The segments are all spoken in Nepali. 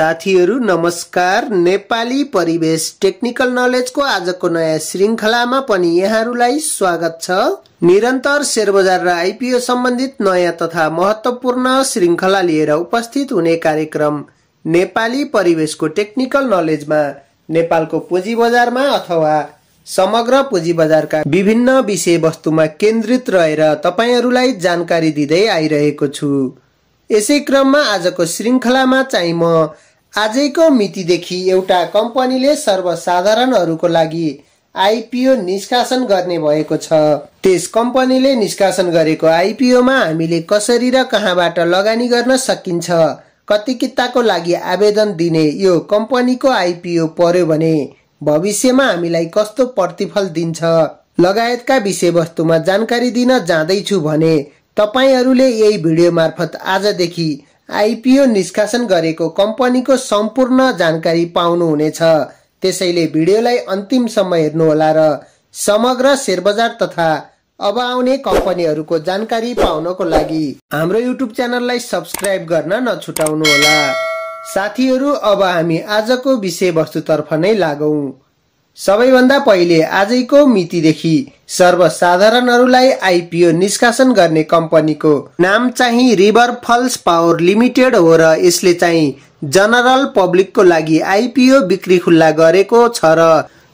साथीहरू नमस्कार नेपाली परिवेश टेक्निकल नलेजको आजको नयाँ श्रृङ्खलामा पनि यहाँहरूलाई स्वागत छ निरन्तर सेयर बजार र आइपिओ सम्बन्धित नयाँ तथा महत्त्वपूर्ण श्रृङ्खला लिएर उपस्थित हुने कार्यक्रम नेपाली परिवेशको टेक्निकल नलेजमा नेपालको पुँजी बजारमा अथवा समग्र पुँजी बजारका विभिन्न विषयवस्तुमा केन्द्रित रहेर तपाईँहरूलाई जानकारी दिँदै आइरहेको छु यसै क्रममा आजको श्रृङ्खलामा चाहिँ म आजैको मितिदेखि एउटा कम्पनीले सर्वसाधारणहरूको लागि आइपिओ निष्कासन गर्ने भएको छ त्यस कम्पनीले निष्कासन गरेको आइपिओमा हामीले कसरी र कहाँबाट लगानी गर्न सकिन्छ कति किताको लागि आवेदन दिने यो कम्पनीको आइपिओ पर्यो भने भविष्यमा हामीलाई कस्तो प्रतिफल दिन्छ लगायतका विषयवस्तुमा जानकारी दिन जाँदैछु भने तपाईँहरूले यही भिडियो मार्फत आजदेखि आइपिओ निष्कासन गरेको कम्पनीको सम्पूर्ण जानकारी पाउनुहुनेछ त्यसैले भिडियोलाई अन्तिम अन्तिमसम्म हेर्नुहोला र समग्र शेयर बजार तथा अब आउने कम्पनीहरूको जानकारी पाउनको लागि हाम्रो युट्युब च्यानललाई सब्सक्राइब गर्न नछुटाउनुहोला साथीहरू अब हामी आजको विषयवस्तुतर्फ नै लागौँ सबैभन्दा पहिले आजैको मितिदेखि सर्वसाधारणहरूलाई आइपिओ निष्कासन गर्ने कम्पनीको नाम चाहिँ रिभर फल्स पावर लिमिटेड हो र यसले चाहिँ जनरल पब्लिकको लागि आइपिओ बिक्री खुल्ला गरेको छ र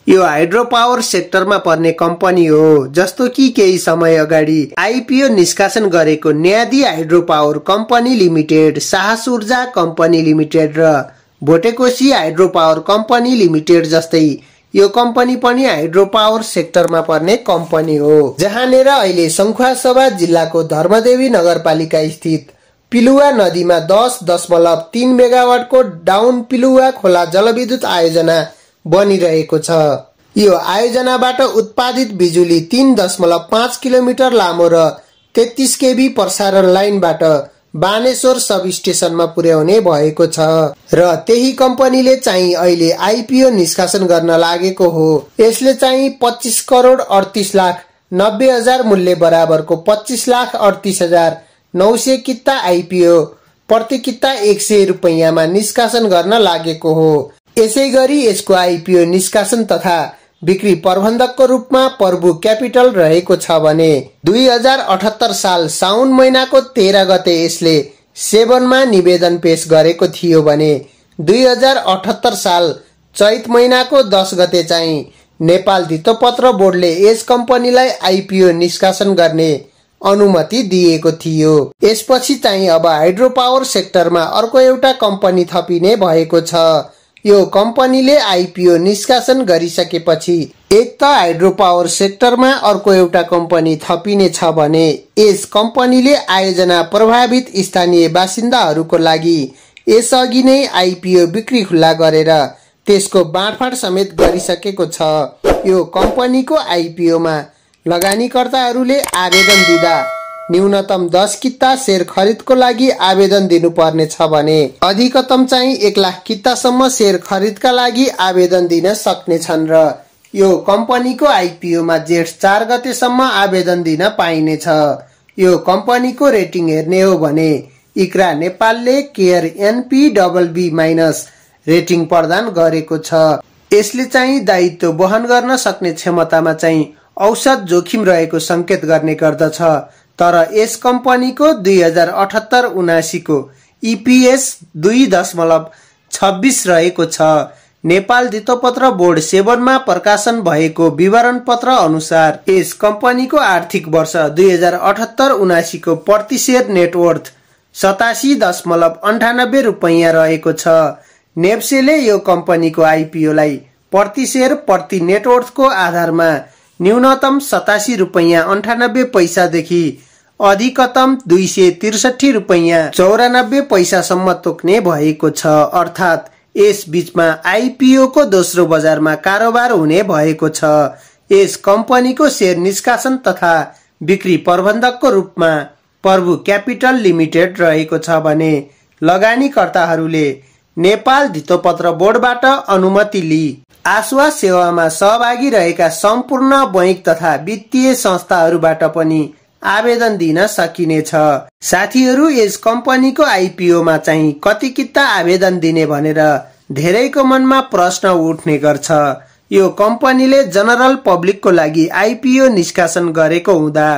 यो हाइड्रो पावर सेक्टरमा पर्ने कम्पनी हो जस्तो कि केही समय अगाडि आइपिओ निष्कासन गरेको Nyadi hydro power company limited Sahas Urja company limited र Bhotekoshi hydro power company limited जस्तै यो कम्पनी पनि हाइड्रो पावर सेक्टरमा पर्ने कम्पनी हो जहाँनिर अहिले सङ्खुवासभा जिल्लाको धर्मदेवी नगरपालिका स्थित पिलुवा नदीमा दस दशमलव तिन मेगावाटको डाउन पिलुवा खोला जलविद्युत आयोजना बनिरहेको छ यो आयोजनाबाट उत्पादित बिजुली तीन दशमलव पाँच किलोमिटर लामो र तेत्तिस केबी प्रसारण लाइनबाट बानेश्वर सब स्टेशनमा पुर्याउने भएको छ र त्यही कम्पनीले चाहिँ अहिले आइपिओ निष्कासन गर्न लागेको हो यसले चाहिँ पच्चिस करोड अडतिस लाख नब्बे हजार मूल्य बराबरको पच्चिस लाख अडतिस हजार नौ सय किता आइपिओ प्रति किता एक सय रुपियाँमा निष्कासन गर्न लागेको हो यसै गरी यसको आइपिओ निष्कासन तथा बिक्री प्रबन्धकको रूपमा प्रभु क्यापिटल रहेको छ भने दुई हजार अठहत्तर साल साउन महिनाको तेह्र गते यसले सेवनमा निवेदन पेश गरेको थियो भने दुई हजार अठहत्तर साल चैत महिनाको दस गते चाहिँ नेपाल धितोपत्र बोर्डले यस कम्पनीलाई आइपिओ निष्कासन गर्ने अनुमति दिएको थियो यसपछि चाहिँ अब हाइड्रो पावर सेक्टरमा अर्को एउटा कम्पनी थपिने भएको छ यो कम्पनीले आइपिओ निष्कासन गरिसकेपछि एक त हाइड्रो पावर सेक्टरमा अर्को एउटा कम्पनी थपिने छ भने यस कम्पनीले आयोजना प्रभावित स्थानीय बासिन्दाहरूको लागि यसअघि नै आइपिओ बिक्री खुल्ला गरेर त्यसको बाँडफाँड समेत गरिसकेको छ यो कम्पनीको आइपिओमा लगानीकर्ताहरूले आवेदन दिँदा न्यूनतम दस किता सेयर खरिदको लागि आवेदन दिनुपर्ने छ भने अधिकतम चाहिँ एक लाख कितासम्म सेयर खरिदका लागि आवेदन दिन सक्नेछन् र यो कम्पनीको आइपिओमा जेठ चार गतेसम्म आवेदन दिन पाइनेछ यो कम्पनीको रेटिङ हेर्ने हो भने इक्रा नेपालले CARE NP double B minus rating प्रदान गरेको छ यसले चाहिँ दायित्व वहन गर्न सक्ने क्षमतामा चाहिँ औसत जोखिम रहेको सङ्केत गर्ने गर्दछ तर यस कम्पनीको दुई हजार अठहत्तर उनासीको इपिएस दुई दशमलव छब्बिस रहेको छ नेपाल धितोपत्र बोर्ड सेवनमा प्रकाशन भएको विवरण पत्र अनुसार यस कम्पनीको आर्थिक वर्ष दुई हजार अठहत्तर उनासीको प्रतिशेयर नेटवर्थ सतासी दशमलव अन्ठानब्बे रुपैयाँ रहेको छ नेप्सेले यो कम्पनीको आइपिओलाई प्रतिशेयर प्रति नेटवर्थको आधारमा न्यूनतम सतासी रुपैयाँ अन्ठानब्बे पैसादेखि अधिकतम दुई सय त्रिसठी रुपैयाँ चौरानब्बे पैसासम्म तोक्ने भएको छ अर्थात् यस बिचमा को दोस्रो बजारमा कारोबार हुने भएको छ यस कम्पनीको सेयर निष्कासन तथा बिक्री प्रबन्धकको रूपमा प्रभु क्यापिटल लिमिटेड रहेको छ भने लगानीकर्ताहरूले नेपाल धितोपत्र बोर्डबाट अनुमति लिई आश्वास सेवामा सहभागी रहेका सम्पूर्ण बैङ्क तथा वित्तीय संस्थाहरूबाट पनि आवेदन दिन सकिनेछ साथीहरू यस कम्पनीको आइपिओमा चाहिँ कति किता आवेदन दिने भनेर धेरैको मनमा प्रश्न उठ्ने गर्छ यो कम्पनीले जनरल पब्लिकको लागि आइपिओ निष्कासन गरेको हुँदा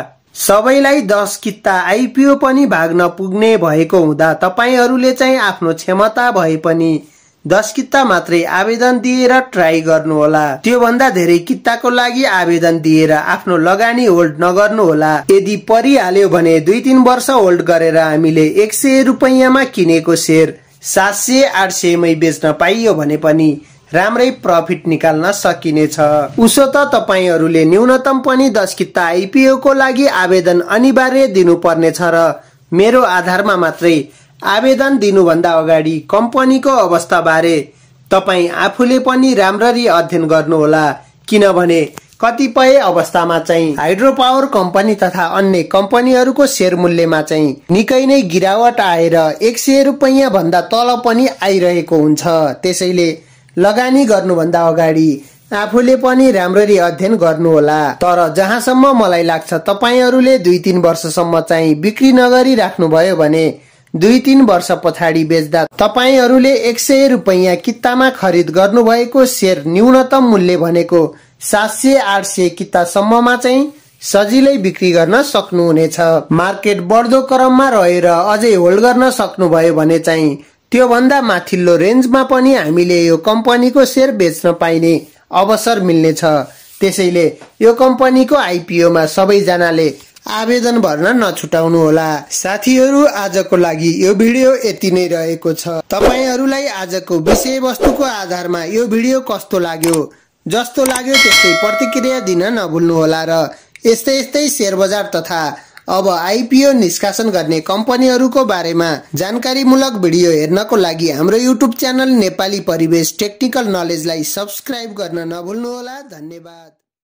सबैलाई दस किता आइपिओ पनि भाग्न पुग्ने भएको हुँदा तपाईँहरूले चाहिँ आफ्नो क्षमता भए पनि दस किता मात्रै आवेदन दिएर ट्राई गर्नुहोला त्यो भन्दा धेरै किताको लागि आवेदन दिएर आफ्नो लगानी होल्ड नगर्नुहोला यदि परिहाल्यो भने दुई तिन वर्ष होल्ड गरेर हामीले एक सय रुपियाँमा किनेको सेयर सात सय आठ सयमै बेच्न पाइयो भने पनि राम्रै प्रफिट निकाल्न सकिनेछ उसो त तपाईँहरूले न्यूनतम पनि दस किता आइपिओ को लागि आवेदन अनिवार्य दिनुपर्नेछ र मेरो आधारमा मात्रै आवेदन दिनुभन्दा अगाडि कम्पनीको अवस्था बारे तपाईँ आफूले पनि राम्ररी अध्ययन गर्नुहोला किनभने कतिपय अवस्थामा चाहिँ हाइड्रो पावर कम्पनी तथा अन्य कम्पनीहरूको सेयर मूल्यमा चाहिँ निकै नै गिरावट आएर एक सय रुपियाँ भन्दा तल पनि आइरहेको हुन्छ त्यसैले लगानी गर्नुभन्दा अगाडि आफूले पनि राम्ररी अध्ययन गर्नुहोला तर जहाँसम्म मलाई लाग्छ तपाईँहरूले दुई तिन वर्षसम्म चाहिँ बिक्री नगरी राख्नुभयो भने दुई तिन वर्ष पछाडि बेच्दा तपाईँहरूले एक सय रुपियाँ कितामा खरिद गर्नुभएको सेयर न्यूनतम मूल्य भनेको सात सय आठ सय कितासम्ममा चाहिँ सजिलै बिक्री गर्न सक्नुहुनेछ मार्केट बढ्दो क्रममा रहेर अझै होल्ड गर्न सक्नुभयो भने चाहिँ त्योभन्दा माथिल्लो रेन्जमा पनि हामीले यो कम्पनीको सेयर बेच्न पाइने अवसर मिल्नेछ त्यसैले यो कम्पनीको आइपिओमा सबैजनाले आवेदन भर्न नछुटाउनुहोला साथीहरू आजको लागि यो भिडियो यति नै रहेको छ तपाईँहरूलाई आजको विषयवस्तुको आधारमा यो भिडियो कस्तो लाग्यो जस्तो लाग्यो त्यस्तै प्रतिक्रिया दिन नभुल्नुहोला र यस्तै यस्तै सेयर बजार तथा अब आइपिओ निष्कासन गर्ने कम्पनीहरूको बारेमा जानकारीमूलक भिडियो हेर्नको लागि हाम्रो युट्युब च्यानल नेपाली परिवेश टेक्निकल नलेजलाई सब्सक्राइब गर्न नभुल्नुहोला धन्यवाद